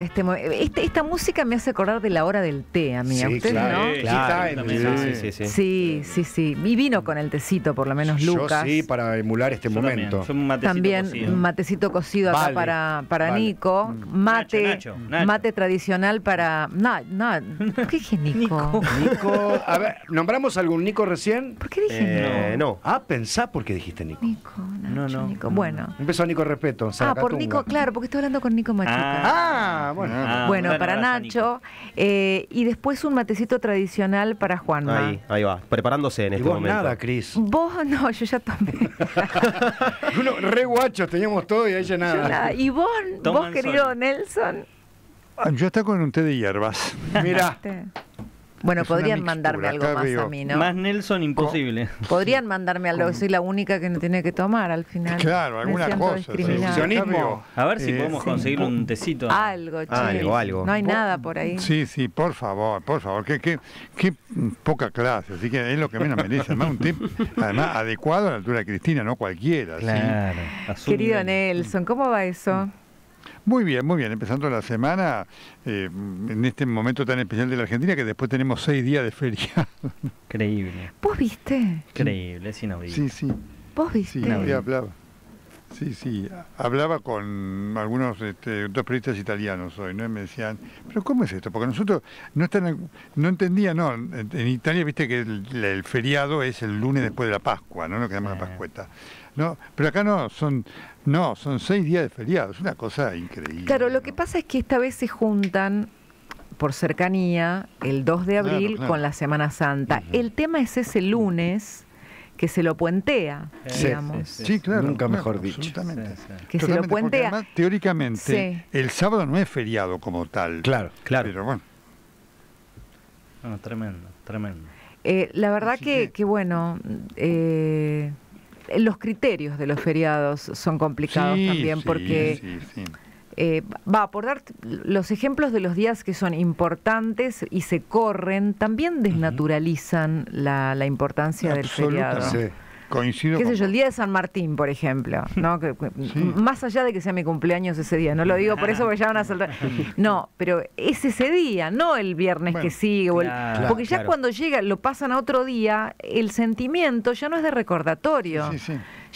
Este, este, esta música me hace acordar de la hora del té, a mí, ¿Usted claro, no? sí, sí, sí, sí, Y vino con el tecito, por lo menos Lucas. Yo sí, para emular este momento. También, matecito cocido. acá para, para Nico. Mm. Mate, mate tradicional para. No, no. ¿Por qué dije Nico? Nico. A ver, ¿nombramos algún Nico recién? ¿Por qué dije eh, Nico? No. Ah, pensá porque dijiste Nico. Nico, no, no. Nico. Mm. Bueno. Empezó Nico Respeto. Ah, por Nico, claro, porque estoy hablando con Nico Machuca. Ah. Ah, ah, ah, bueno. para Nacho. Eh, y después un matecito tradicional para Juan Ahí, va, preparándose en ¿Y este momento. nada, Cris. Vos no, yo ya tomé. re guachos, teníamos todo y ella nada. Y vos, vos querido Nelson. Yo está con un té de hierbas. Mira. Este. Bueno, podrían mandarme algo más a mí, ¿no? Más Nelson imposible. Podrían mandarme algo, soy la única que no tiene que tomar al final. Claro, alguna cosa. A ver si eh, podemos conseguir un tecito. Algo, ah, Algo, No hay nada por ahí. Sí, sí, por favor, por favor. Qué, qué, qué poca clase, así que es lo que menos merece. Además, además, adecuado a la altura de Cristina, no cualquiera. Claro. Querido Nelson, ¿cómo va eso? Muy bien, muy bien. Empezando la semana, eh, en este momento tan especial de la Argentina, que después tenemos seis días de feria. Increíble. ¿Vos viste? Creíble, es inaudible. Sí, sí. ¿Vos viste? Sí, hablaba. Sí, sí. Hablaba con algunos este, dos periodistas italianos hoy, ¿no? me decían, ¿pero cómo es esto? Porque nosotros no están, no entendía, ¿no? En, Italia, viste que el, feriado es el lunes después de la Pascua, ¿no? Lo que llamamos la eh. Pascueta. No, pero acá no, son, no, son seis días de feriado, es una cosa increíble. Claro, lo que pasa es que esta vez se juntan por cercanía el 2 de abril con la Semana Santa. El tema es ese lunes que se lo puentea, digamos. Sí, claro. Nunca mejor dicho. Que se lo puentea. teóricamente, el sábado no es feriado como tal. Claro, claro. Pero bueno. Bueno, tremendo, tremendo. Eh, la verdad que, que, bueno, eh, eh, los criterios de los feriados son complicados también porque... Eh, va, por dar los ejemplos de los días que son importantes y se corren, también desnaturalizan la, la, importancia del feriado. Coincido. ¿Qué sé yo? El día de San Martín, por ejemplo. ¿no? Que, Más allá de que sea mi cumpleaños ese día, no lo digo por eso porque ya van a saltar. No, pero es ese día, no el viernes que sigue. porque ya cuando llega, lo pasan a otro día, el sentimiento ya no es de recordatorio.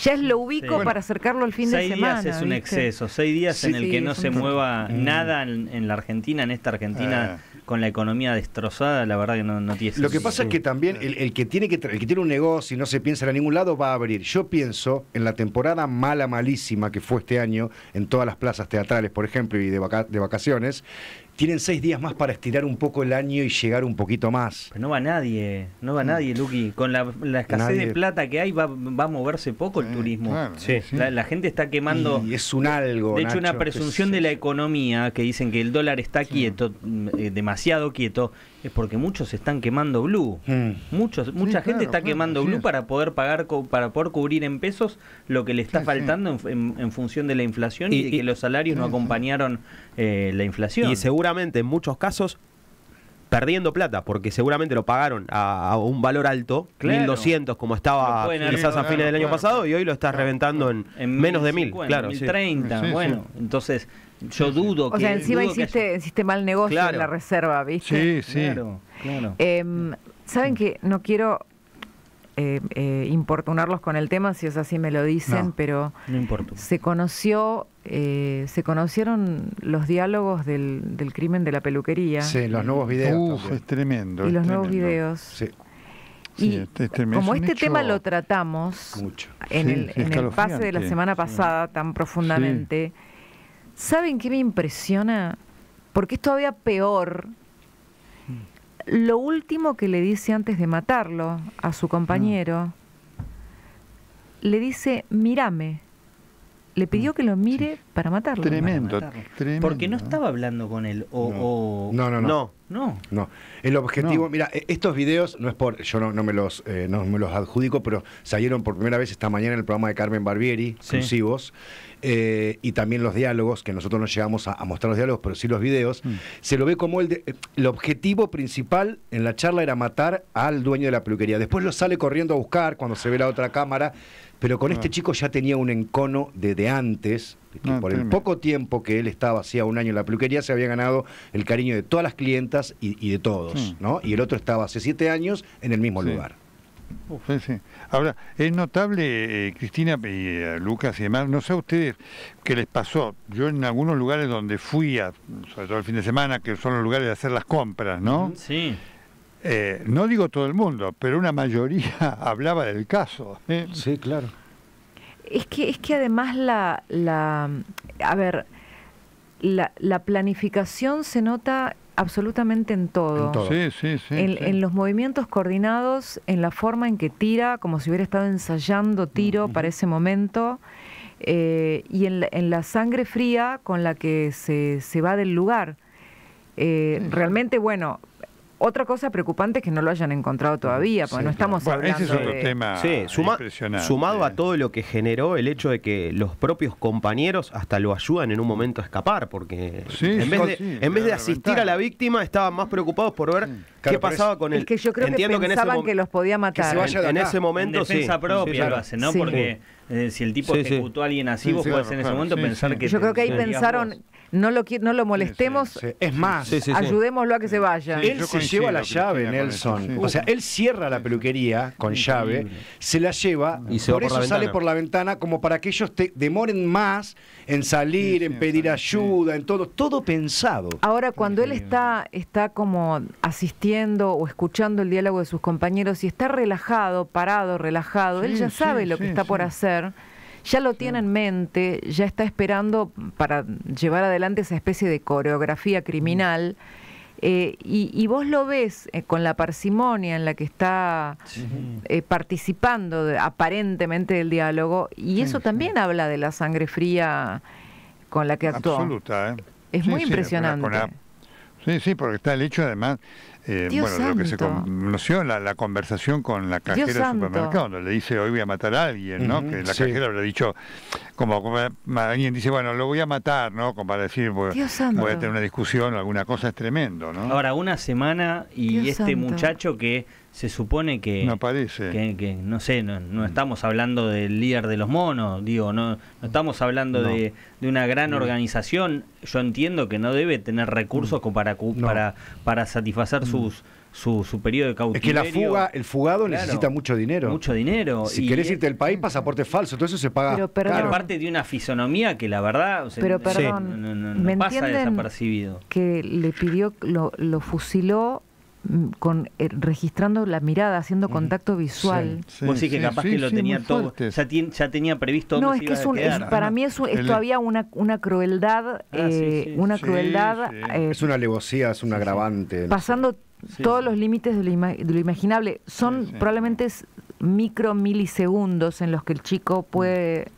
Ya es lo ubico para acercarlo al fin de semana. Seis días es un exceso, seis días en el que no se mueva mm. nada en, la Argentina, en esta Argentina. Eh con la economía destrozada, la verdad que no, tiene Lo que pasa es que también el, que tiene que el que tiene un negocio y no se piensa en ningún lado va a abrir. Yo pienso en la temporada mala, malísima que fue este año en todas las plazas teatrales, por ejemplo, y de, de vacaciones, tienen seis días más para estirar un poco el año y llegar un poquito más. no va nadie, no va nadie, Luqui. Con la, escasez de plata que hay, va, a moverse poco el turismo. la, gente está quemando. Y es un algo. De hecho, una presunción de la economía que dicen que el dólar está quieto, mm, eh, demasiado quieto, es porque muchos están quemando blue. Mm. Muchos, mucha gente está quemando blue para poder pagar para poder cubrir en pesos lo que le está faltando En, función de la inflación y, que los salarios no acompañaron eh, la inflación. Y seguramente en muchos casos perdiendo plata, porque seguramente lo pagaron a, un valor alto, 1200 como estaba quizás a fines del año pasado, y hoy lo está reventando en, menos de 1000, claro. 1030, bueno, entonces yo dudo que. O sea, encima hiciste, mal negocio en la reserva, ¿viste? Sí, sí. Claro, em, Saben que no quiero eh, eh, importunarlos con el tema, si es así me lo dicen, pero se conoció, eh, se conocieron los diálogos del, crimen de la peluquería. Sí, los nuevos videos. Uf, es tremendo. Y los nuevos videos. Sí. Y este como este tema lo tratamos en el, pase de la semana pasada tan profundamente ¿Saben qué me impresiona? Porque es todavía peor lo último que le dice antes de matarlo a su compañero, le dice, mírame. Le pidió mm. que lo mire para matarlo. Tremendo, Porque no estaba hablando con él. no. No, no. no, no, El objetivo, mira, e, estos videos, no es por, yo no, me los, eh, no me los adjudico, pero salieron por primera vez esta mañana en el programa de Carmen Barbieri, exclusivos. Eh, y también los diálogos, que nosotros no llegamos a, mostrar los diálogos, pero sí los videos, mm. se lo ve como eh, el, objetivo principal en la charla era matar al dueño de la peluquería. Después lo sale corriendo a buscar cuando se ve la otra cámara, pero con ah. este chico ya tenía un encono desde antes, ah, por el poco tiempo que él estaba, hacía un año en la peluquería, se había ganado el cariño de todas las clientas y, de todos, ¿no? Y el otro estaba hace siete años en el mismo lugar. Ahora, es notable, eh, Cristina y eh, Lucas y demás, no sé a ustedes qué les pasó. Yo en algunos lugares donde fui, sobre todo el fin de semana, que son los lugares de hacer las compras, ¿no? Sí. Eh, no digo todo el mundo, pero una mayoría hablaba del caso. Sí, claro. Es que, es que además la, la a ver, la, la planificación se nota absolutamente en todo. En, los movimientos coordinados, en la forma en que tira, como si hubiera estado ensayando tiro para ese momento, eh, y en, la sangre fría con la que se, se va del lugar. Eh, realmente, bueno, otra cosa preocupante es que no lo hayan encontrado todavía, porque no estamos hablando ese es otro tema sí, Sumado a todo lo que generó el hecho de que los propios compañeros hasta lo ayudan en un momento a escapar, porque en, vez de, asistir a la víctima estaban más preocupados por ver mm. qué pasaba con él. Es que yo creo que pensaban que, los podía matar. en, ese momento, en defensa propia lo hacen, ¿no? Porque eh, si el tipo ejecutó a alguien así, vos podés en ese momento pensar que... Yo creo que ahí pensaron no lo, no lo molestemos. es más, ayudémoslo a que se vaya. él se lleva la llave, Nelson. O sea, él cierra la peluquería con llave, se la lleva, y se por, eso sale por la ventana como para que ellos te demoren más en salir, en pedir ayuda, en todo, todo pensado. Ahora, cuando él está, está como asistiendo o escuchando el diálogo de sus compañeros y está relajado, parado, relajado, él ya sabe lo que está por hacer ya lo tiene en mente, ya está esperando para llevar adelante esa especie de coreografía mm. criminal. Eh, y, y, vos lo ves eh, con la parsimonia en la que está eh, participando aparentemente del diálogo, y eso también habla de la sangre fría con la que actuó. Absoluta, ¿eh? Es muy impresionante. sí, sí, porque está el hecho además eh, bueno, lo que se conoció, la, la conversación con la cajera del supermercado, donde le dice, hoy voy a matar a alguien, ¿no? que la cajera cajera habrá dicho, como, alguien dice, bueno, lo voy a matar, ¿no? Como para decir, voy, a tener una discusión o alguna cosa, es tremendo, ¿no? Ahora, una semana y este muchacho que se supone que no aparece que, no sé no, estamos hablando del líder de los monos digo no, no estamos hablando de de una gran organización, yo entiendo que no debe tener recursos mm. para, para, para satisfacer mm. sus su, periodo de cautiverio. Es que la fuga, el fugado necesita mucho dinero. Mucho dinero. Si y querés irte del país, pasaporte falso, todo eso se paga. Pero perdón, Aparte de una fisonomía que la verdad pero perdón, ¿me pasa Que le pidió, lo, lo fusiló Mm, con eh, registrando la mirada, haciendo contacto visual. sí, que capaz que lo tenía todo, ya, tenía previsto. No, es que es para mí es, es, todavía una, una crueldad, ah, eh, una crueldad. Eh, es una alevosía, es un agravante. Pasando todos los límites de, lo imaginable, son probablemente micro milisegundos en los que el chico puede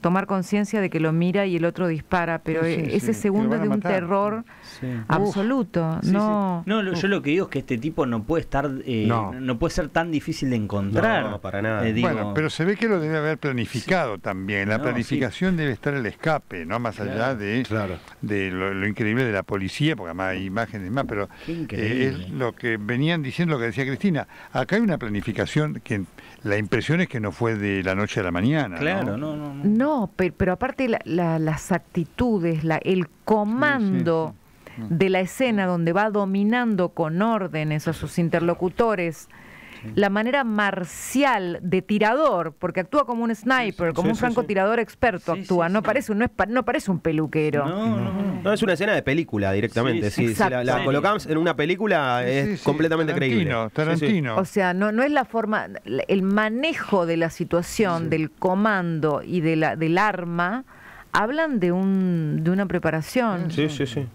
tomar conciencia de que lo mira y el otro dispara, pero e, ese segundo es de un terror absoluto. no, no yo lo que digo es que este tipo no puede estar, eh, no. puede ser tan difícil de encontrar. para nada. Eh, bueno, pero se ve que lo debe haber planificado también. La planificación debe estar el escape, no más allá de, de lo, increíble de la policía, porque además hay imágenes más, pero eh, es lo que venían diciendo, lo que decía Cristina. Acá hay una planificación que la impresión es que no fue de la noche a la mañana. Claro, no. no no, pero, aparte las actitudes, el comando de la escena donde va dominando con órdenes a sus interlocutores la manera marcial de tirador, porque actúa como un sniper, como un francotirador experto actúa, no parece un no, es, no parece un peluquero. No, no, no, es una escena de película directamente, si, la, colocamos en una película es completamente creíble. Tarantino. O sea, no no es la forma el manejo de la situación, del comando y de la, del arma hablan de un de una preparación. Sí, sí, sí.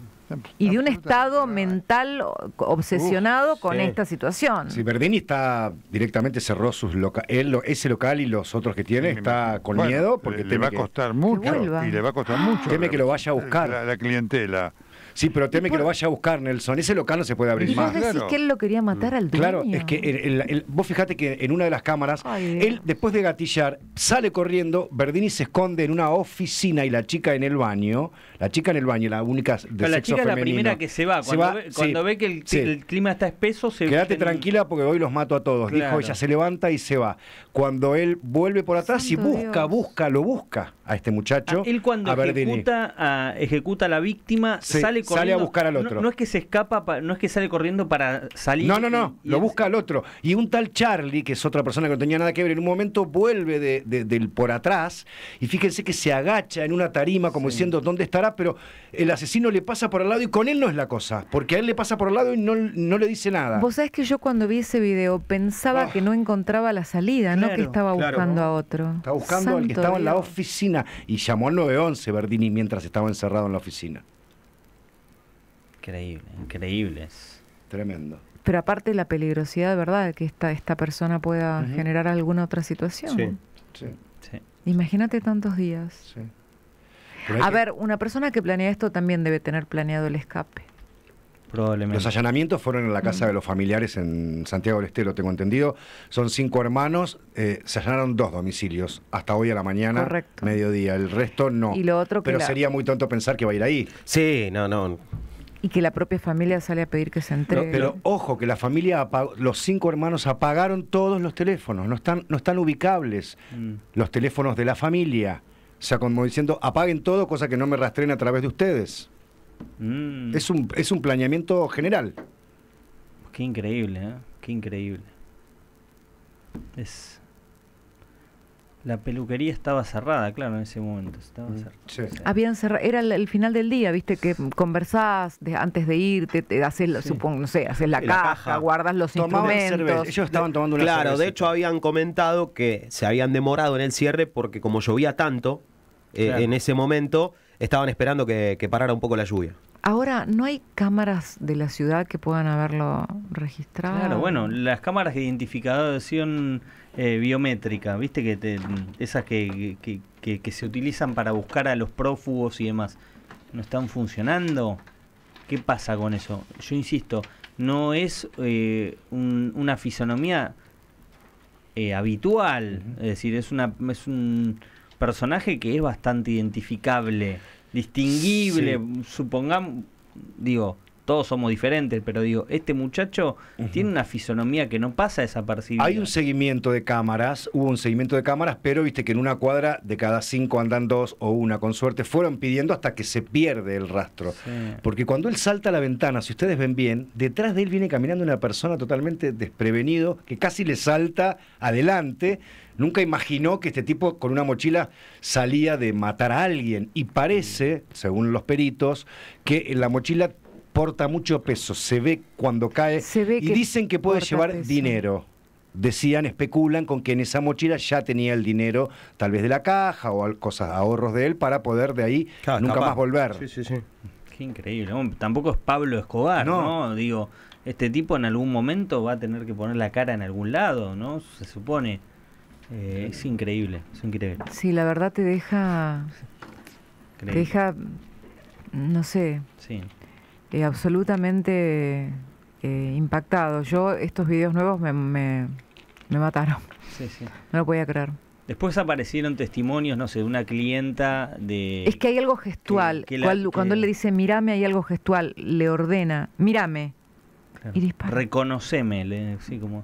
Y de un estado mental obsesionado con esta situación. Si Berdini está directamente cerró sus él, ese local y los otros que tiene, está con miedo porque le, va a costar mucho y le va a costar mucho. Teme que lo vaya a buscar. la clientela. Sí, pero teme que lo vaya a buscar, Nelson. Ese local no se puede abrir más. Vos decís que él lo quería matar al dueño. Claro, es que vos fijate que en una de las cámaras, él, después de gatillar, sale corriendo, Berdini se esconde en una oficina y la chica en el baño, la chica en el baño, la única de la chica es la primera que se va. Cuando, ve, que el, clima está espeso, se Quédate tranquila porque hoy los mato a todos. Dijo ella, se levanta y se va. Cuando él vuelve por atrás y busca, busca, lo busca a este muchacho. Ah, él cuando ejecuta, a, ejecuta la víctima, sale Sale a buscar al otro. No, es que se escapa, no es que sale corriendo para salir. No, no, no. lo busca al otro. Y un tal Charlie, que es otra persona que no tenía nada que ver, en un momento vuelve del por atrás y fíjense que se agacha en una tarima como diciendo dónde estará, pero el asesino le pasa por al lado y con él no es la cosa, porque a él le pasa por al lado y no, le dice nada. Vos sabés que yo cuando vi ese video pensaba ah. que no encontraba la salida, no que estaba buscando a otro. Estaba buscando al que estaba en la oficina y llamó al 911 Berdini mientras estaba encerrado en la oficina. Increíble, increíbles. Tremendo. Pero aparte la peligrosidad verdad de que esta, esta persona pueda generar alguna otra situación. Sí, sí. Imagínate tantos días. Sí. A ver, una persona que planea esto también debe tener planeado el escape. Probablemente. Los allanamientos fueron en la casa mm. de los familiares en Santiago del Estero, tengo entendido. Son cinco hermanos, eh, se allanaron dos domicilios hasta hoy a la mañana, mediodía. El resto no. Y lo otro Pero sería muy tonto pensar que va a ir ahí. Sí, no, no y que la propia familia sale a pedir que se entregue. pero ojo, que la familia, los cinco hermanos apagaron todos los teléfonos, no están, no están ubicables mm. los teléfonos de la familia. O sea, como diciendo, apaguen todo, cosa que no me rastren a través de ustedes. Mm. Es, un, es un planeamiento general. Qué increíble, ¿eh? Qué increíble. Es, la peluquería estaba cerrada, claro, en ese momento. Mm, habían cerrado, era el, final del día, viste, que conversás antes de irte, te haces, supongo, no sé, la, caja, guardas los instrumentos. Ellos estaban tomando una Claro, de hecho habían comentado que se habían demorado en el cierre porque como llovía tanto eh, en ese momento, estaban esperando que, parara un poco la lluvia. Ahora, ¿no hay cámaras de la ciudad que puedan haberlo registrado? Claro, bueno, las cámaras de decían... Eh, biométrica, viste que esas que, se utilizan para buscar a los prófugos y demás, no están funcionando. ¿Qué pasa con eso? Yo insisto, no es eh, una fisonomía eh, habitual, es decir, es una es un personaje que es bastante identificable, distinguible, supongamos, digo, todos somos diferentes, pero digo, este muchacho tiene una fisonomía que no pasa desapercibida. Hay un seguimiento de cámaras, hubo un seguimiento de cámaras, pero viste que en una cuadra de cada cinco andan dos o una, con suerte, fueron pidiendo hasta que se pierde el rastro. Porque cuando él salta a la ventana, si ustedes ven bien, detrás de él viene caminando una persona totalmente desprevenido, que casi le salta adelante. Nunca imaginó que este tipo con una mochila salía de matar a alguien. Y parece, según los peritos, que la mochila porta mucho peso, se ve cuando cae y dicen que puede llevar dinero. Decían, especulan con que en esa mochila ya tenía el dinero, tal vez de la caja o cosas, ahorros de él, para poder de ahí nunca más volver. Sí, sí, sí. Qué increíble. tampoco es Pablo Escobar, no. Digo, este tipo en algún momento va a tener que poner la cara en algún lado, ¿no? Se supone. Eh, es increíble, es increíble. Sí, la verdad te deja. Te deja. No sé. Sí. Eh, absolutamente eh, impactado. Yo, estos videos nuevos me, mataron. No lo podía creer. Después aparecieron testimonios, no sé, de una clienta de... Es que hay algo gestual. cuando, él le dice, mírame, hay algo gestual. Le ordena, mírame. Y dispara. Reconoceme. Le, sí, como,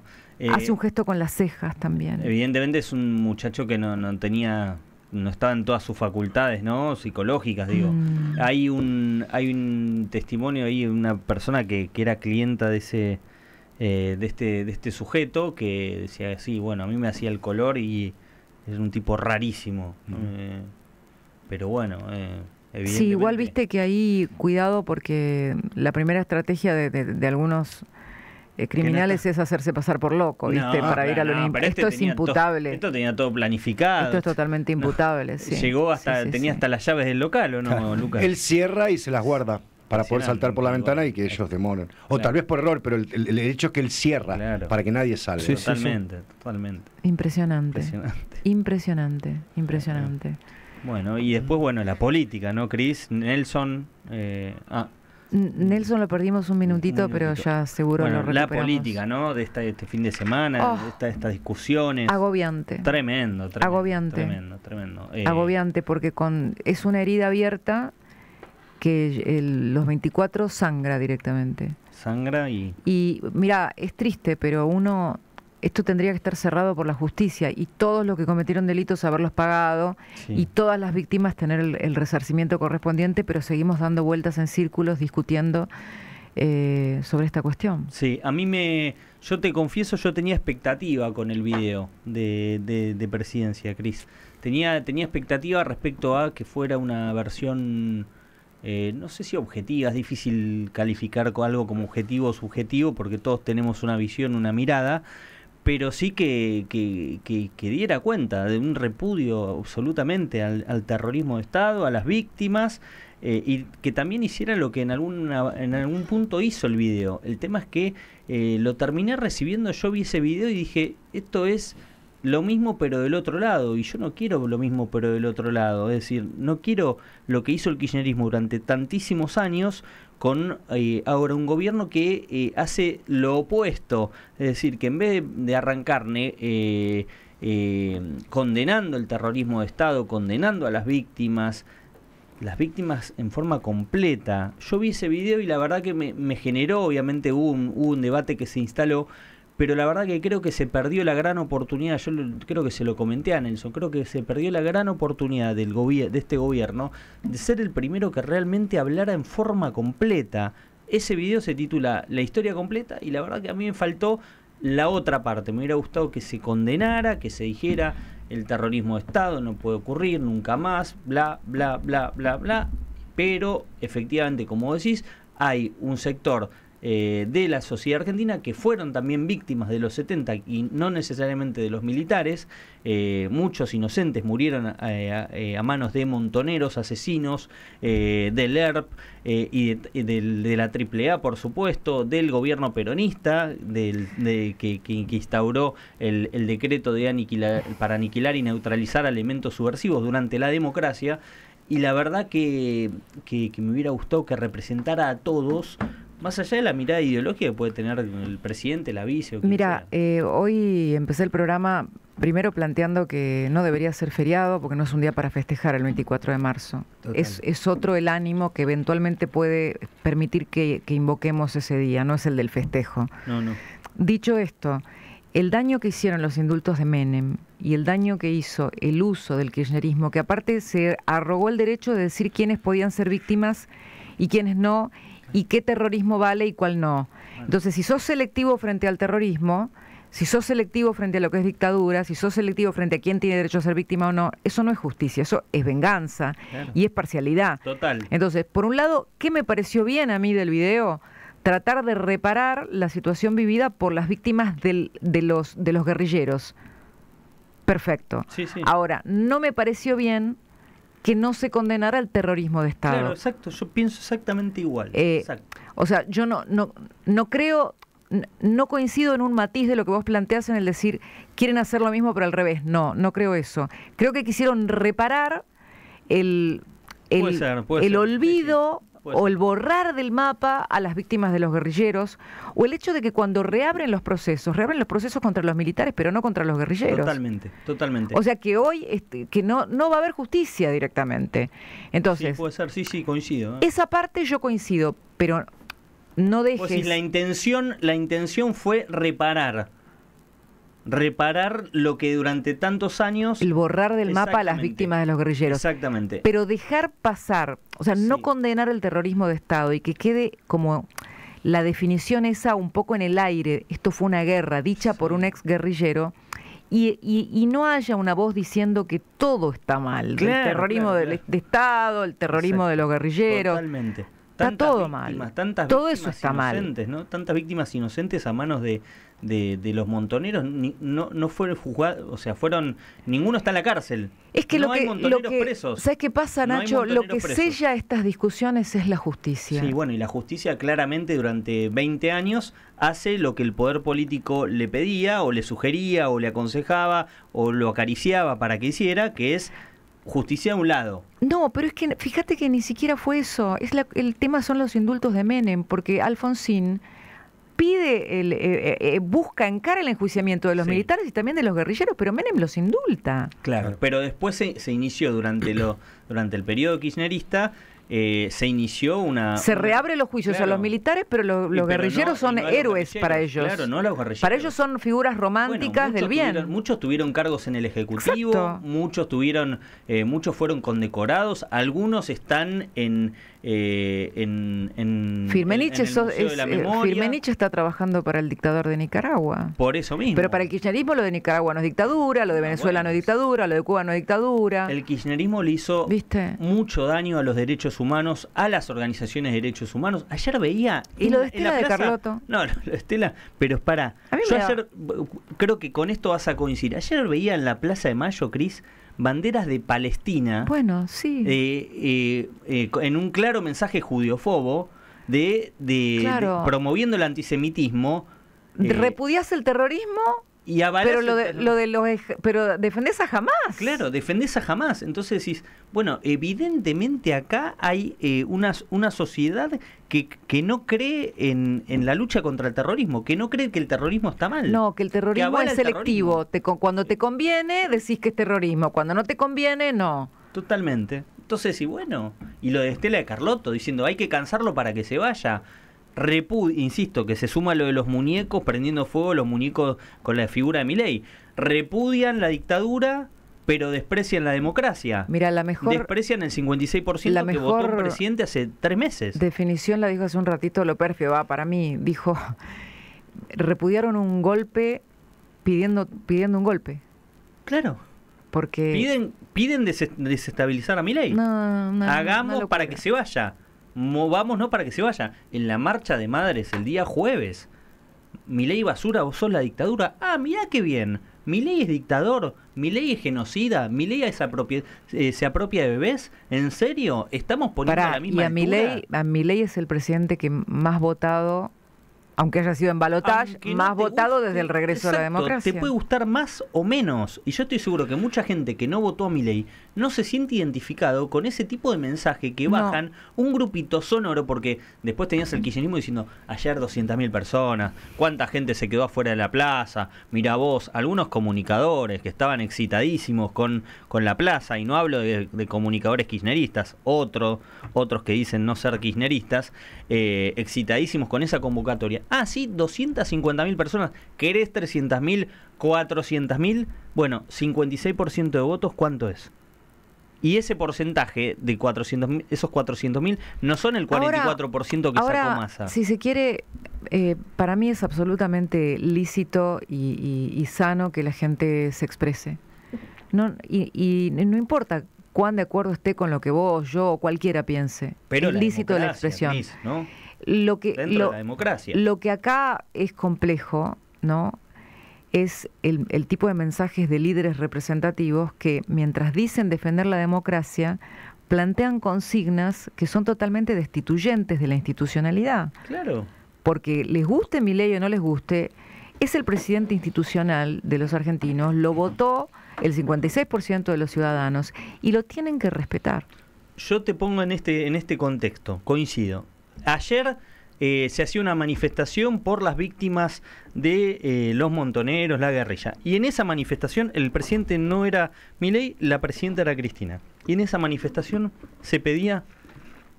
Hace eh, un gesto con las cejas también. Evidentemente es un muchacho que no, no tenía no estaba en todas sus facultades, ¿no? Psicológicas, digo. Mm. Hay un hay un testimonio ahí de una persona que, que era clienta de ese eh, de este de este sujeto que decía, sí, bueno, a mí me hacía el color y es un tipo rarísimo. Mm. Eh, pero bueno, eh, evidentemente. Sí, igual viste que ahí, cuidado, porque la primera estrategia de algunos eh, criminales es hacerse pasar por loco, ¿viste? para ir a lo no, este Esto es imputable. esto tenía todo planificado. Esto es totalmente imputable, sí. Llegó hasta, tenía hasta las llaves del local, ¿o no, Lucas? Él cierra y se las guarda para poder saltar por la ventana y que ellos demoren. O tal vez por error, pero el, hecho es que él cierra para que nadie salga. totalmente, totalmente. Impresionante. Impresionante. Impresionante, Bueno, y después, bueno, la política, ¿no, Chris? Nelson. Eh, ah, Nelson lo perdimos un minutito, pero ya seguro lo recuperamos. La política, ¿no? De este, fin de semana, oh. de esta, estas discusiones. Agobiante. Tremendo, tremendo. Agobiante. Tremendo, tremendo. Eh, agobiante, porque con, es una herida abierta que los 24 sangra directamente. Sangra y... Y mira, es triste, pero uno esto tendría que estar cerrado por la justicia y todos los que cometieron delitos haberlos pagado y todas las víctimas tener el, resarcimiento correspondiente, pero seguimos dando vueltas en círculos discutiendo eh, sobre esta cuestión. Sí, a mí me, yo te confieso, yo tenía expectativa con el video de, de, presidencia, Cris. Tenía, tenía expectativa respecto a que fuera una versión... Eh, no sé si objetiva, es difícil calificar algo como objetivo o subjetivo porque todos tenemos una visión, una mirada, pero sí que, que, que, diera cuenta de un repudio absolutamente al, terrorismo de Estado, a las víctimas, eh, y que también hiciera lo que en, alguna, en algún punto hizo el video. El tema es que eh, lo terminé recibiendo, yo vi ese video y dije, esto es lo mismo pero del otro lado, y yo no quiero lo mismo pero del otro lado, es decir, no quiero lo que hizo el Kirchnerismo durante tantísimos años, con eh, ahora un gobierno que eh, hace lo opuesto, es decir, que en vez de, arrancar eh, condenando el terrorismo de Estado, condenando a las víctimas, las víctimas en forma completa. Yo vi ese video y la verdad que me, generó, obviamente un, hubo un debate que se instaló pero la verdad que creo que se perdió la gran oportunidad, yo creo que se lo comenté a Nelson, creo que se perdió la gran oportunidad del de este gobierno de ser el primero que realmente hablara en forma completa. Ese video se titula La historia completa y la verdad que a mí me faltó la otra parte. Me hubiera gustado que se condenara, que se dijera el terrorismo de Estado no puede ocurrir nunca más, bla, bla, bla, bla, bla. Pero efectivamente, como decís, hay un sector eh, de la sociedad argentina que fueron también víctimas de los 70 y no necesariamente de los militares. Eh, muchos inocentes murieron eh, a, manos de montoneros, asesinos, del ERP y de, la AAA, por supuesto, del gobierno peronista del, de, que, instauró el, decreto de aniquilar, para aniquilar y neutralizar elementos subversivos durante la democracia. Y la verdad que, me hubiera gustado que representara a todos más allá de la mirada ideológica que puede tener el presidente, la vice. O Mira, eh, hoy empecé el programa primero planteando que no debería ser feriado porque no es un día para festejar el 24 de marzo. Es, otro el ánimo que eventualmente puede permitir que, invoquemos ese día, no es el del festejo. No, no. Dicho esto, el daño que hicieron los indultos de Menem y el daño que hizo el uso del kirchnerismo, que aparte se arrogó el derecho de decir quiénes podían ser víctimas y quiénes no, y qué terrorismo vale y cuál no. Entonces, si sos selectivo frente al terrorismo, si sos selectivo frente a lo que es dictadura, si sos selectivo frente a quién tiene derecho a ser víctima o no, eso no es justicia, eso es venganza y es parcialidad. Total. Entonces, por un lado, ¿qué me pareció bien a mí del video? Tratar de reparar la situación vivida por las víctimas de, los, de los guerrilleros. Perfecto. Ahora, no me pareció bien que no se condenará el terrorismo de Estado. Claro, exacto, yo pienso exactamente igual. Eh, o sea, yo no, no, no creo, no coincido en un matiz de lo que vos planteas en el decir, quieren hacer lo mismo pero al revés. No, no creo eso. Creo que quisieron reparar el, el, olvido o el borrar del mapa a las víctimas de los guerrilleros, o el hecho de que cuando reabren los procesos, reabren los procesos contra los militares, pero no contra los guerrilleros. Totalmente, totalmente. O sea que hoy este, que no, no va a haber justicia directamente. Entonces, sí, puede ser, sí, sí, coincido. ¿eh? Esa parte yo coincido, pero no pues dejes. Pues si la intención, la intención fue reparar reparar lo que durante tantos años... El borrar del mapa a las víctimas de los guerrilleros. Exactamente. Pero dejar pasar, o sea, no condenar el terrorismo de Estado y que quede como la definición esa un poco en el aire, esto fue una guerra dicha por un ex guerrillero, y, y, no haya una voz diciendo que todo está mal, el terrorismo de Estado, el terrorismo de los guerrilleros. Totalmente. está todo mal. Tantas todo eso está mal. ¿no? Tantas víctimas inocentes a manos de, de, los montoneros no, no fueron juzgados, o sea, fueron, ninguno está en la cárcel. Es que no lo hay que, montoneros presos. ¿Sabes qué pasa, Nacho? lo que sella estas discusiones es la justicia. Sí, bueno, y la justicia claramente durante 20 años hace lo que el poder político le pedía o le sugería o le aconsejaba o lo acariciaba para que hiciera, que es justicia a un lado. No, pero es que fíjate que ni siquiera fue eso. Es el tema son los indultos de Menem, porque Alfonsín pide, el, eh, eh, eh, busca, encarar el enjuiciamiento de los militares y también de los guerrilleros, pero Menem los indulta. Claro, pero después se, inició durante, lo, durante el periodo kirchnerista se inició una... Se reabre los juicios a los militares, pero los, guerrilleros son héroes para ellos. Claro, no los guerrilleros. Para ellos son figuras románticas del bien. muchos tuvieron cargos en el Ejecutivo, muchos tuvieron, muchos fueron condecorados, algunos están en, eh, en, Firmenich, Firmenich está trabajando para el dictador de Nicaragua. Por eso mismo. Pero para el kirchnerismo lo de Nicaragua no es dictadura, lo de ah, Venezuela no es dictadura, lo de Cuba no es dictadura. El kirchnerismo le hizo mucho daño a los derechos humanos, a las organizaciones de derechos humanos. Ayer veía... ¿Y lo de Estela de Carloto. Carlotto? No, lo de Estela, pero es para... Yo ayer creo que con esto vas a coincidir. Ayer veía en la Plaza de Mayo, Cris, banderas de Palestina. Bueno, sí. Eh, eh, eh, en un claro mensaje judiofobo de, de, promoviendo el antisemitismo. ¿Repudias el terrorismo? pero lo de, los pero defendés a jamás. Claro, defendés a jamás. Entonces decís, bueno, evidentemente acá hay eh, una, sociedad que, que no cree en, en, la lucha contra el terrorismo, que no cree que el terrorismo está mal. No, que el terrorismo es selectivo. cuando te conviene, decís que es terrorismo. Cuando no te conviene, no. Totalmente. Entonces, y bueno, y lo de Estela de Carlotto diciendo hay que cansarlo para que se vaya insisto, que se suma lo de los muñecos prendiendo fuego los muñecos con la figura de Milei. Repudian la dictadura, pero desprecian la democracia. Mira, la mejor. Desprecian el 56% la que votó un presidente hace tres meses. Definición la dijo hace un ratito perfio va, para mí, dijo. Repudiaron un golpe pidiendo, pidiendo un golpe. Claro. Porque. Piden, piden desestabilizar a mi No, no, Hagamos para que se vaya no para que se vaya, En la marcha de madres el día jueves. mi ley basura, vos sos la dictadura. Ah, mirá qué bien. mi ley es dictador, mi ley es genocida, ley es eh, se apropia de bebés. ¿En serio? Estamos poniendo a la misma y a mi ley es el presidente que más votado aunque haya sido en balotaje, más votado desde el regreso a la democracia. Te puede gustar más o menos. Y yo estoy seguro que mucha gente que no votó a mi ley no se siente identificado con ese tipo de mensaje que bajan un grupito sonoro, porque después tenías el kirchnerismo diciendo, ayer 200.000 personas, cuánta gente se quedó afuera de la plaza, mira vos, algunos comunicadores que estaban excitadísimos con, con la plaza, y no hablo de, comunicadores kirchneristas, otro, otros que dicen no ser kirchneristas, eh, excitadísimos con esa convocatoria Ah, sí, 250.000 personas. ¿Querés 300.000? ¿400.000? Bueno, 56% de votos, ¿cuánto es? Y ese porcentaje de 400, esos 400.000 no son el 44% que sacó Si se quiere, eh, para mí es absolutamente lícito y, sano que la gente se exprese. No, y, no importa cuán de acuerdo esté con lo que vos, yo o cualquiera piense. Pero es lícito la expresión. Lo que, la democracia. Lo que acá es complejo, ¿no? Es el, tipo de mensajes de líderes representativos que, mientras dicen defender la democracia, plantean consignas que son totalmente destituyentes de la institucionalidad. Claro. Porque les guste mi ley o no les guste, es el presidente institucional de los argentinos, lo votó el 56% de los ciudadanos y lo tienen que respetar. Yo te pongo en este, en este contexto, coincido. Ayer eh, se hacía una manifestación por las víctimas de eh, los montoneros, la guerrilla. Y en esa manifestación el presidente no era Milei, la presidenta era Cristina. Y en esa manifestación se pedía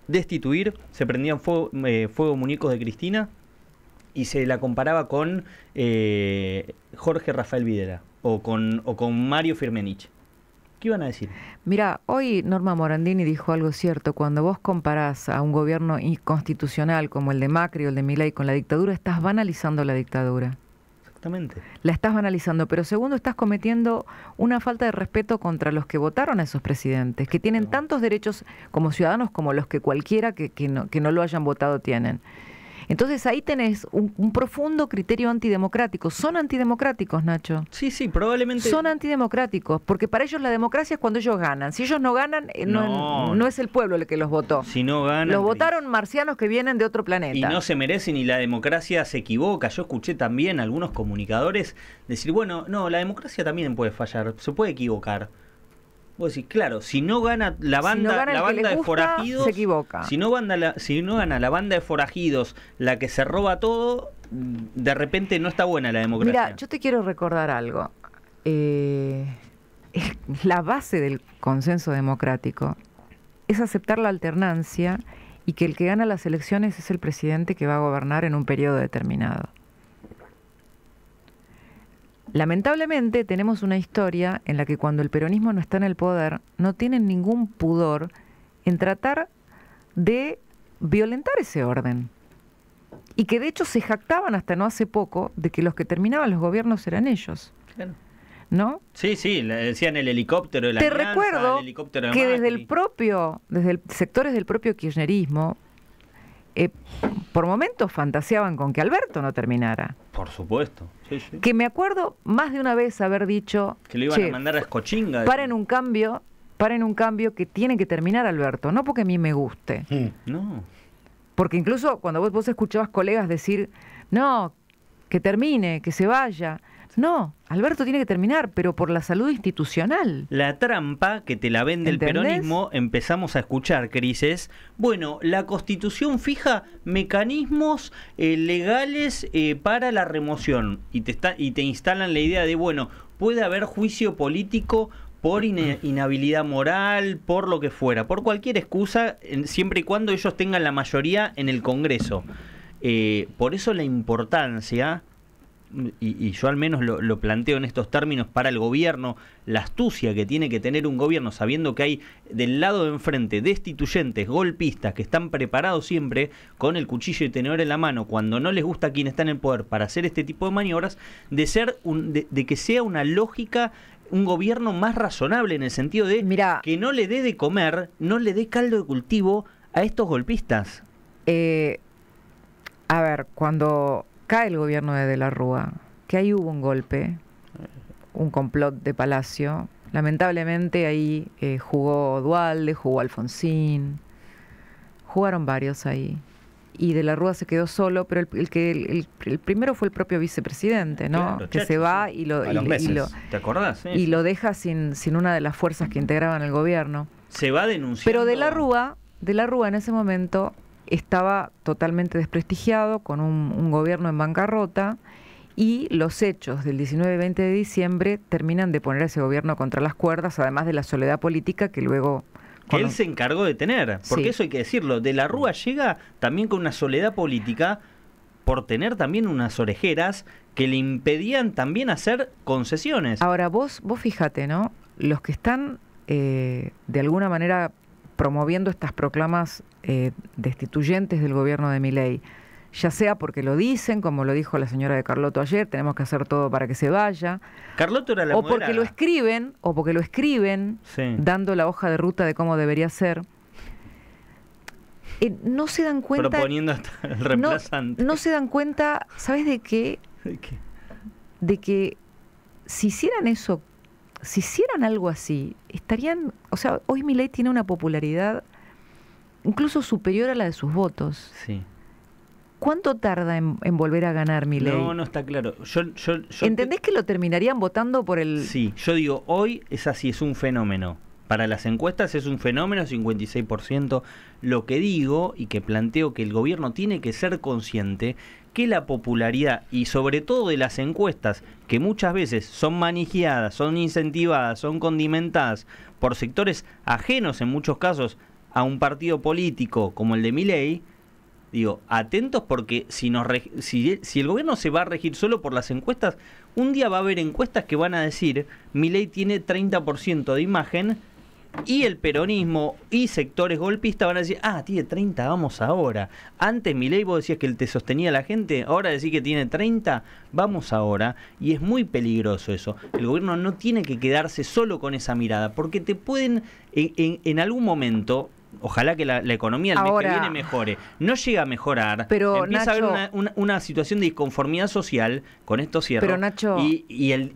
destituir, se prendían fuego, eh, muñecos de Cristina y se la comparaba con Jorge Rafael Videla o con Mario Firmenich. ¿Qué iban a decir? Mira, hoy Norma Morandini dijo algo cierto. Cuando vos comparás a un gobierno inconstitucional como el de Macri o el de Milei con la dictadura, estás banalizando la dictadura. Exactamente. La estás banalizando, pero segundo, estás cometiendo una falta de respeto contra los que votaron a esos presidentes, que tienen tantos derechos como ciudadanos como los que cualquiera que, que no, que no lo hayan votado tienen. Entonces ahí tenés un, profundo criterio antidemocrático. Son antidemocráticos, Nacho. Sí, sí, probablemente. Son antidemocráticos, porque para ellos la democracia es cuando ellos ganan. Si ellos no ganan, eh, no, es el pueblo el que los votó. Si no ganan. Los votaron marcianos que vienen de otro planeta. Y no se merecen y la democracia se equivoca. Yo escuché también a algunos comunicadores decir, bueno, no, la democracia también puede fallar, se puede equivocar pues sí claro, si no gana la banda, de forajidos, se equivoca. Si no, la, si no gana la banda de forajidos, la que se roba todo, de repente no está buena la democracia. Mira, yo te quiero recordar algo. Eh, la base del consenso democrático es aceptar la alternancia y que el que gana las elecciones es el presidente que va a gobernar en un periodo determinado. Lamentablemente tenemos una historia en la que cuando el peronismo no está en el poder, no tienen ningún pudor en tratar de violentar ese orden. Y que de hecho se jactaban hasta no hace poco de que los que terminaban los gobiernos eran ellos. ¿No? Sí, sí, le decían el helicóptero de la Te recuerdo el helicóptero de que desde el propio, desde el, sectores del propio kirchnerismo, eh, por momentos fantaseaban con que Alberto no terminara. Por supuesto. Que me acuerdo más de una vez haber dicho... Que lo iban a mandar a Escochinga. Paren un cambio, paren un cambio que tiene que terminar Alberto. No porque a mí me guste. Mm. No. Porque incluso cuando vos, vos escuchabas colegas decir, no, que termine, que se vaya. No, Alberto tiene que terminar, pero por la salud institucional. La trampa que te la vende el peronismo, empezamos a escuchar, Cris, bueno, la constitución fija mecanismos eh, legales eh, para la remoción y te, está, y te instalan la idea de, bueno, puede haber juicio político por inhabilidad moral, por lo que fuera, por cualquier excusa, siempre y cuando ellos tengan la mayoría en el Congreso. Eh, por eso la importancia, y, yo al menos lo, planteo en estos términos para el gobierno, la astucia que tiene que tener un gobierno sabiendo que hay del lado de enfrente destituyentes, golpistas que están preparados siempre con el cuchillo y tenedor en la mano cuando no les gusta a quien está en el poder para hacer este tipo de maniobras, de, ser un, de, que sea una lógica un gobierno más razonable en el sentido de mira que no le dé de comer, no le dé caldo de cultivo a estos golpistas. Eh, a ver, cuando cae el gobierno de De la Rúa, que ahí hubo un golpe, un complot de Palacio. Lamentablemente ahí eh, jugó Dualde, jugó Alfonsín, jugaron varios ahí. Y de la Rúa se quedó solo, pero el, que el, primero fue el propio vicepresidente, ¿no? que se va y lo, ¿Te acordás? y lo deja sin, sin una de las fuerzas que integraban el gobierno. Se va denunciando. Pero de la Rúa, de la Rúa en ese momento estaba totalmente desprestigiado, con un, gobierno en bancarrota, y los hechos del 19 20 de diciembre terminan de poner a ese gobierno contra las cuerdas, además de la soledad política que luego que él se encargó de tener, porque eso hay que decirlo, de la Rúa llega también con una soledad política por tener también unas orejeras que le impedían también hacer concesiones. Ahora vos, vos fíjate, ¿no? Los que están eh, de alguna manera promoviendo estas proclamas eh, destituyentes del gobierno de Miley, ya sea porque lo dicen, como lo dijo la señora de Carloto ayer, tenemos que hacer todo para que se vaya. era la O porque lo escriben, o porque lo escriben, dando la hoja de ruta de cómo debería ser. Eh, no se dan cuenta. Proponiendo hasta el reemplazante. No, se dan cuenta, ¿sabes de qué? ¿De qué? De que si hicieran eso si hicieran algo así, estarían, o sea, hoy ley tiene una popularidad incluso superior a la de sus votos. Sí. ¿Cuánto tarda en, volver a ganar ley? No, no está claro. Yo, ¿Entendés que lo terminarían votando por el...? Sí, yo digo, hoy es así, es un fenómeno. Para las encuestas es un fenómeno, 56%. Lo que digo y que planteo que el gobierno tiene que ser consciente que la popularidad y sobre todo de las encuestas, que muchas veces son manigiadas, son incentivadas, son condimentadas por sectores ajenos en muchos casos a un partido político como el de Miley, digo, atentos porque si, nos, si el gobierno se va a regir solo por las encuestas, un día va a haber encuestas que van a decir, Miley tiene 30% de imagen, y el peronismo y sectores golpistas van a decir, ah, tiene 30, vamos ahora. Antes Milei vos decías que él te sostenía la gente, ahora decís que tiene 30, vamos ahora. Y es muy peligroso eso. El gobierno no tiene que quedarse solo con esa mirada, porque te pueden en algún momento ojalá que la, economía el Ahora, mes que viene mejore. No llega a mejorar. Pero empieza a haber una, situación de disconformidad social con esto cierto. Pero Nacho. Y,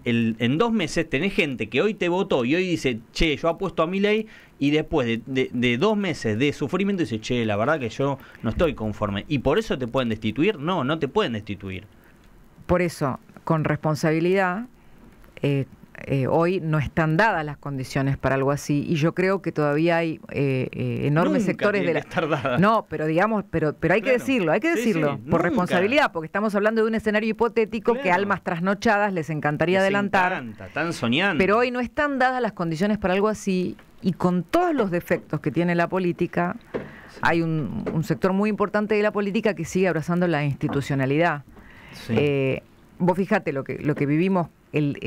en dos meses tenés gente que hoy te votó y hoy dice, che, yo apuesto a mi ley. Y después de, dos meses de sufrimiento dice, che, la verdad que yo no estoy conforme. ¿Y por eso te pueden destituir? No, no te pueden destituir. Por eso, con responsabilidad, eh, eh, hoy no están dadas las condiciones para algo así y yo creo que todavía hay eh, eh, enormes sectores de la no pero digamos pero pero hay que decirlo hay que decirlo por responsabilidad porque estamos hablando de un escenario hipotético que almas trasnochadas les encantaría adelantar tan soñando pero hoy no están dadas las condiciones para algo así y con todos los defectos que tiene la política hay un, sector muy importante de la política que sigue abrazando la institucionalidad vos fíjate lo que lo que vivimos el,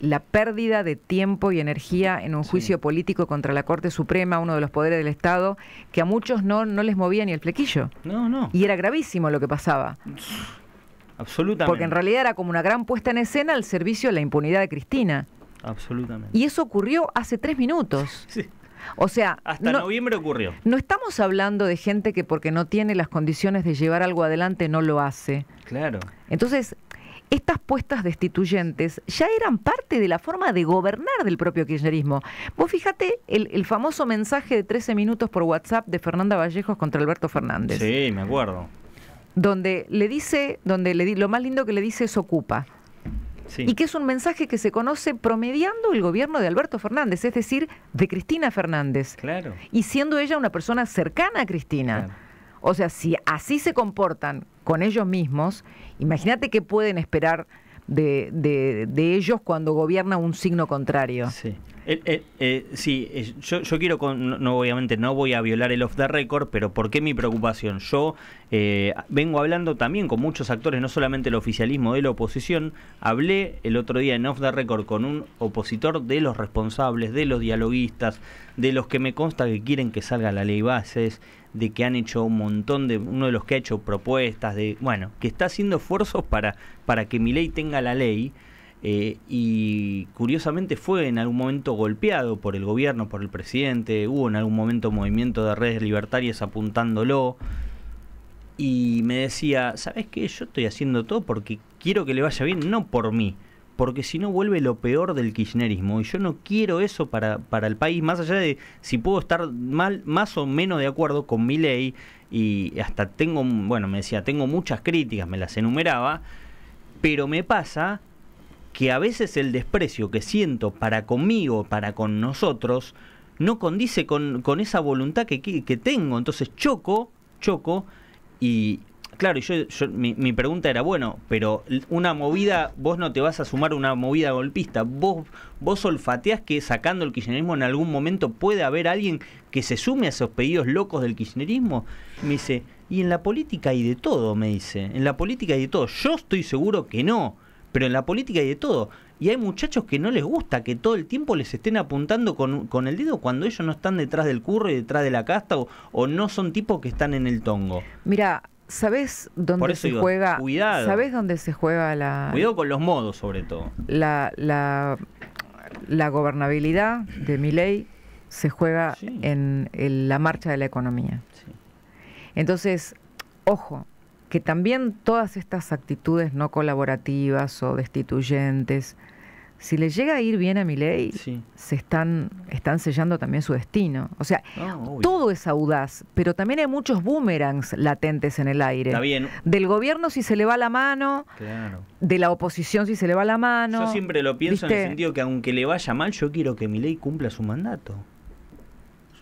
la pérdida de tiempo y energía en un juicio político contra la Corte Suprema, uno de los poderes del Estado, que a muchos no, no les movía ni el flequillo. No, no. Y era gravísimo lo que pasaba. Absolutamente. Porque en realidad era como una gran puesta en escena al servicio de la impunidad de Cristina. Absolutamente. Y eso ocurrió hace tres minutos. sí. O sea, hasta noviembre ocurrió. No estamos hablando de gente que porque no tiene las condiciones de llevar algo adelante no lo hace. Claro. Entonces, estas puestas destituyentes ya eran parte de la forma de gobernar del propio kirchnerismo. Vos fíjate el, famoso mensaje de 13 minutos por WhatsApp de Fernanda Vallejos contra Alberto Fernández. Sí, me acuerdo. Donde le dice, donde le di, lo más lindo que le dice es ocupa. y que es un mensaje que se conoce promediando el gobierno de Alberto Fernández, es decir, de Cristina Fernández. Claro. Y siendo ella una persona cercana a Cristina. O sea, si así se comportan con ellos mismos, imagínate qué pueden esperar de, de, ellos cuando gobierna un signo contrario. Eh, eh, eh, sí, yo, quiero, no, obviamente no voy a violar el off the record, pero ¿por qué mi preocupación? Yo eh, vengo hablando también con muchos actores, no solamente el oficialismo de la oposición, hablé el otro día en off the record con un opositor de los responsables, de los dialoguistas, de los que me consta que quieren que salga la ley bases, de que han hecho un montón de, uno de los que ha hecho propuestas, de, bueno, que está haciendo esfuerzos para, para que mi ley tenga la ley. Eh, y curiosamente fue en algún momento golpeado por el gobierno, por el presidente, hubo en algún momento movimiento de redes libertarias apuntándolo. Y me decía, ¿sabes qué? Yo estoy haciendo todo porque quiero que le vaya bien, no por mí, porque si no vuelve lo peor del kirchnerismo. Y yo no quiero eso para, para el país, más allá de si puedo estar mal, más o menos de acuerdo con mi ley, y hasta tengo, bueno, me decía, tengo muchas críticas, me las enumeraba, pero me pasa que a veces el desprecio que siento para conmigo, para con nosotros, no condice con, con esa voluntad que, que, tengo. Entonces choco, choco y... Claro, yo, yo mi, mi, pregunta era, bueno, pero una movida, vos no te vas a sumar a una movida golpista, vos, vos olfateás que sacando el kirchnerismo en algún momento puede haber alguien que se sume a esos pedidos locos del kirchnerismo. me dice, y en la política hay de todo, me dice, en la política hay de todo. Yo estoy seguro que no, pero en la política hay de todo. Y hay muchachos que no les gusta que todo el tiempo les estén apuntando con, el dedo cuando ellos no están detrás del curro y detrás de la casta o, no son tipos que están en el tongo. Mira, ¿Sabes dónde se juega? Cuidado. ¿Sabés dónde se juega la. Cuidado con los modos, sobre todo. La, la, gobernabilidad de mi ley se juega en, la marcha de la economía. Entonces, ojo, que también todas estas actitudes no colaborativas o destituyentes, si le llega a ir bien a mi ley, se están, están sellando también su destino. O sea, ah, todo es audaz, pero también hay muchos boomerangs latentes en el aire. bien. Del gobierno si se le va la mano, de la oposición si se le va la mano. Yo siempre lo pienso en el sentido que aunque le vaya mal, yo quiero que mi ley cumpla su mandato.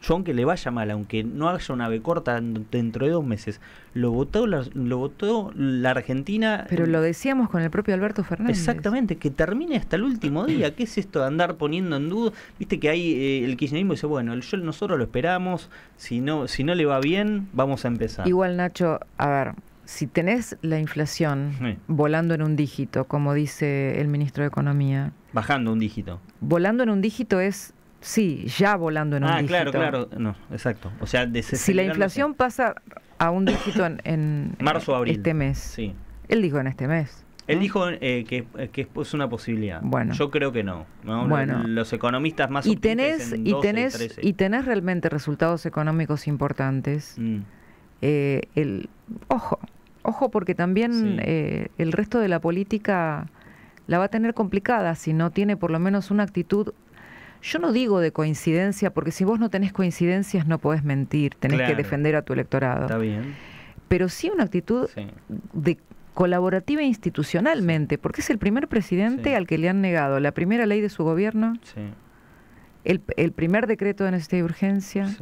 Yo aunque le vaya mal, aunque no haya una B corta dentro de dos meses, lo votó la, Argentina. Pero lo decíamos con el propio Alberto Fernández. Exactamente, que termine hasta el último día. ¿Qué es esto de andar poniendo en duda? Viste que hay eh, el kirchnerismo dice, bueno, yo, nosotros lo esperamos, si no, si no le va bien, vamos a empezar. Igual Nacho, a ver, si tenés la inflación volando en un dígito, como dice el ministro de Economía. Bajando un dígito. Volando en un dígito es Sí, ya volando en un dígito. Ah, claro, claro. No, exacto. O sea, Si la inflación pasa a un dígito en, marzo abril. Este mes. Sí. Él dijo en este mes. Él dijo eh, que, eh, es una posibilidad. Bueno. Yo creo que no. Bueno. Los economistas más y tenés, y tenés Y tenés realmente resultados económicos importantes. Mm. Eh, el, ojo, ojo porque también el resto de la política la va a tener complicada si no tiene por lo menos una actitud yo no digo de coincidencia, porque si vos no tenés coincidencias no podés mentir, tenés que defender a tu electorado. Está bien. Pero sí una actitud de colaborativa institucionalmente, porque es el primer presidente al que le han negado la primera ley de su gobierno, el, primer decreto de necesidad y urgencia,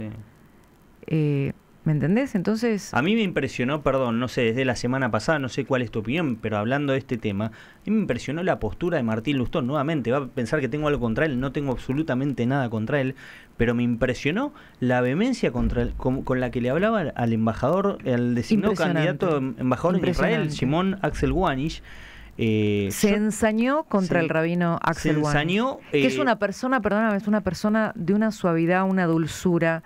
eh, ¿Me entendés? Entonces... A mí me impresionó, perdón, no sé, desde la semana pasada, no sé cuál es tu opinión, pero hablando de este tema, a mí me impresionó la postura de Martín Lustón. Nuevamente, va a pensar que tengo algo contra él, no tengo absolutamente nada contra él, pero me impresionó la vehemencia contra con, la que le hablaba al embajador, al designado candidato embajador de Israel, Simón Axel Wanish. Eh, se ensañó contra el rabino Axel se ensañó, es eh, una persona, perdóname, es una persona de una suavidad, una dulzura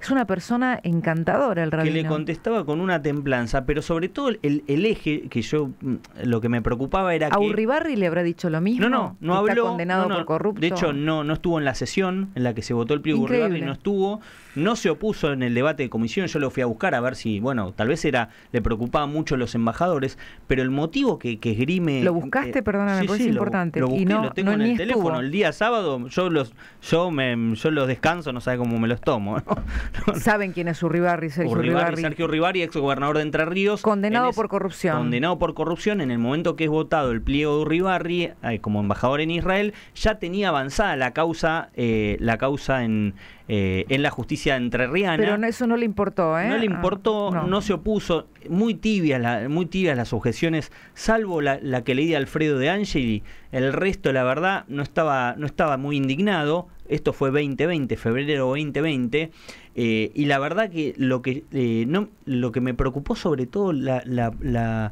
es una persona encantadora el rabino. Que le contestaba con una templanza, pero sobre todo el, eje que yo mm, lo que me preocupaba era ¿A Urribarri le habrá dicho lo mismo. No, no, no habló. Está condenado por corrupto. De hecho, no, no estuvo en la sesión en la que se votó el pliego Urribarri, no estuvo no se opuso en el debate de comisión, yo lo fui a buscar a ver si, bueno, tal vez era le preocupaba mucho los embajadores, pero el motivo que, que esgrime... Lo buscaste, eh, perdóname, es importante. y no, lo tengo en el teléfono. El día sábado yo los yo me yo los descanso, no sabe cómo me los tomo. Saben quién es Urribarri, Sergio Urribarri. Sergio uribarri ex gobernador de Entre Ríos. Condenado por corrupción. Condenado por corrupción. En el momento que es votado el pliego de Urribarri eh, como embajador en Israel, ya tenía avanzada la causa, eh, la causa en eh, en la justicia entrerriana. Pero eso no le importó, ¿eh? No le importó, ah, no, se opuso. Muy tibias, muy tibias las objeciones, salvo la, la, que leí a Alfredo de Angeli. El resto, la verdad, no estaba, no estaba muy indignado. Esto fue 2020, febrero 2020. Eh, y la verdad que lo que, eh, no, lo que me preocupó sobre todo el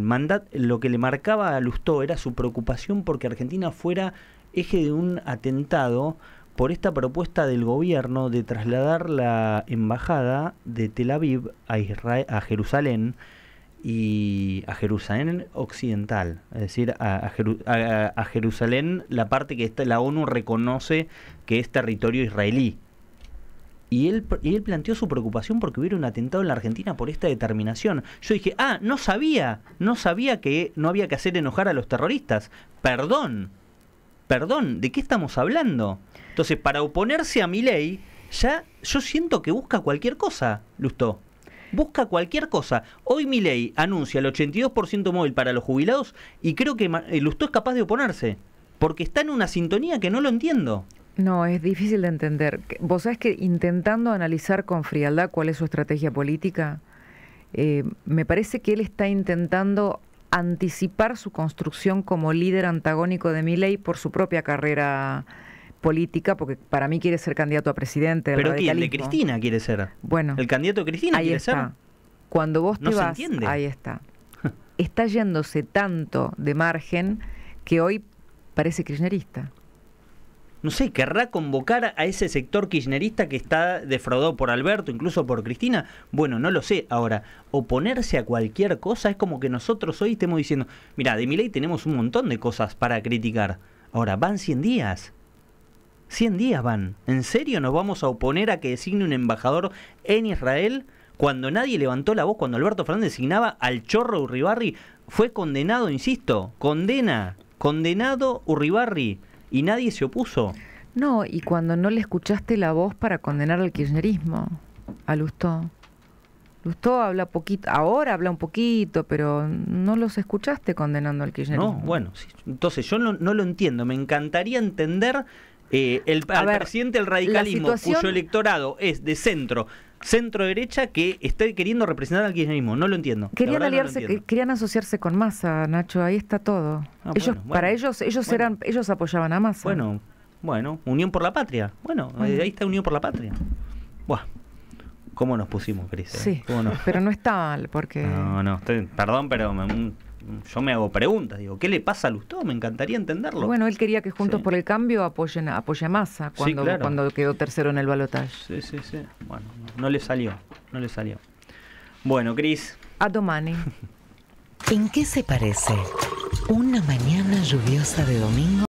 mandat, lo que le marcaba a Lustó era su preocupación porque Argentina fuera eje de un atentado por esta propuesta del gobierno de trasladar la embajada de Tel Aviv a, Jerusalén y a Jerusalén occidental, es decir, a, Jerusalén la parte que la ONU reconoce que es territorio israelí. Y él, y él planteó su preocupación porque hubiera un atentado en la Argentina por esta determinación. Yo dije, ah, no sabía, no sabía que no había que hacer enojar a los terroristas. Perdón. Perdón, ¿de qué estamos hablando? Entonces, para oponerse a mi ley, ya yo siento que busca cualquier cosa, Lustó. Busca cualquier cosa. Hoy mi ley anuncia el 82% móvil para los jubilados y creo que eh, Lustó es capaz de oponerse, porque está en una sintonía que no lo entiendo. No, es difícil de entender. Vos sabés que intentando analizar con frialdad cuál es su estrategia política, eh, me parece que él está intentando anticipar su construcción como líder antagónico de mi ley por su propia carrera política, porque para mí quiere ser candidato a presidente. Pero De Cristina quiere ser. Bueno. El candidato de Cristina ahí está. Cuando vos te vas, ahí está. Está yéndose tanto de margen que hoy parece kirchnerista no sé, querrá convocar a ese sector kirchnerista que está defraudado por Alberto, incluso por Cristina. Bueno, no lo sé. Ahora, oponerse a cualquier cosa es como que nosotros hoy estemos diciendo, mira, de mi ley tenemos un montón de cosas para criticar. Ahora, van 100 días. 100 días van. ¿En serio nos vamos a oponer a que designe un embajador en Israel? Cuando nadie levantó la voz, cuando Alberto Fernández designaba al chorro Urribarri, fue condenado, insisto, condena, condenado Urribarri y nadie se opuso. No, y cuando no le escuchaste la voz para condenar al kirchnerismo, a Lustó. Lustó habla poquito, ahora habla un poquito, pero no los escuchaste condenando al kirchnerismo. No, bueno, entonces yo no, lo entiendo. Me encantaría entender eh, el, al presidente del radicalismo, cuyo electorado es de centro, centro derecha que esté queriendo representar al kirchnerismo. No lo entiendo. Querían aliarse, querían asociarse con Massa, Nacho. Ahí está todo. Ah, ellos, para ellos, ellos eran, ellos apoyaban a Massa. Bueno, bueno, Unión por la Patria. Bueno, ahí está Unión por la Patria. Buah. ¿Cómo nos pusimos, Cris? Eh? Sí, pero no está mal, porque... No, no, perdón, pero me, yo me hago preguntas, digo, ¿qué le pasa a Lustó? Me encantaría entenderlo. Bueno, él quería que Juntos por el Cambio apoyen, apoye a Massa cuando, cuando quedó tercero en el balotaje. Sí, sí, sí. Bueno, no le salió, no le salió. Bueno, Cris. domani. ¿En qué se parece una mañana lluviosa de domingo?